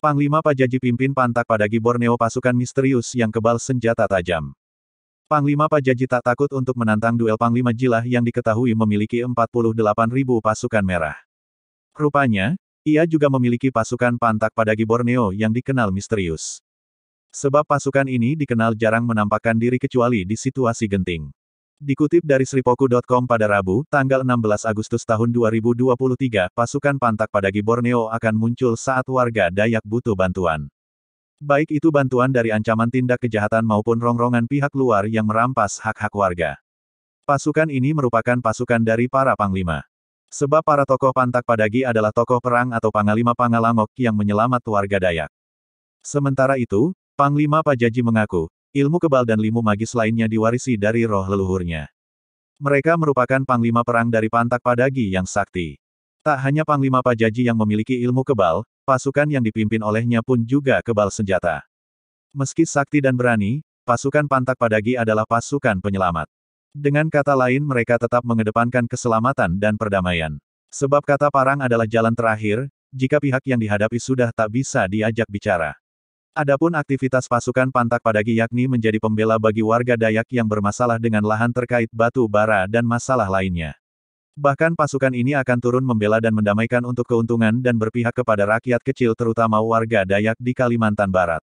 Panglima Pajaji pimpin pantak pada Giborneo pasukan misterius yang kebal senjata tajam. Panglima Pajaji tak takut untuk menantang duel Panglima Jilah yang diketahui memiliki 48.000 pasukan merah. Rupanya, ia juga memiliki pasukan pantak pada Giborneo yang dikenal misterius. Sebab pasukan ini dikenal jarang menampakkan diri kecuali di situasi genting. Dikutip dari Sripoku.com pada Rabu, tanggal 16 Agustus tahun 2023, pasukan pantak pada Borneo akan muncul saat warga Dayak butuh bantuan. Baik itu bantuan dari ancaman tindak kejahatan maupun rongrongan pihak luar yang merampas hak-hak warga. Pasukan ini merupakan pasukan dari para panglima. Sebab para tokoh pantak Padagi adalah tokoh perang atau panglima Pangalangok yang menyelamat warga Dayak. Sementara itu, Panglima Pajaji mengaku, Ilmu kebal dan limu magis lainnya diwarisi dari roh leluhurnya. Mereka merupakan panglima perang dari pantak padagi yang sakti. Tak hanya panglima pajaji yang memiliki ilmu kebal, pasukan yang dipimpin olehnya pun juga kebal senjata. Meski sakti dan berani, pasukan pantak padagi adalah pasukan penyelamat. Dengan kata lain mereka tetap mengedepankan keselamatan dan perdamaian. Sebab kata parang adalah jalan terakhir, jika pihak yang dihadapi sudah tak bisa diajak bicara. Adapun aktivitas pasukan Pantak Padagi yakni menjadi pembela bagi warga Dayak yang bermasalah dengan lahan terkait batu bara dan masalah lainnya. Bahkan pasukan ini akan turun membela dan mendamaikan untuk keuntungan dan berpihak kepada rakyat kecil terutama warga Dayak di Kalimantan Barat.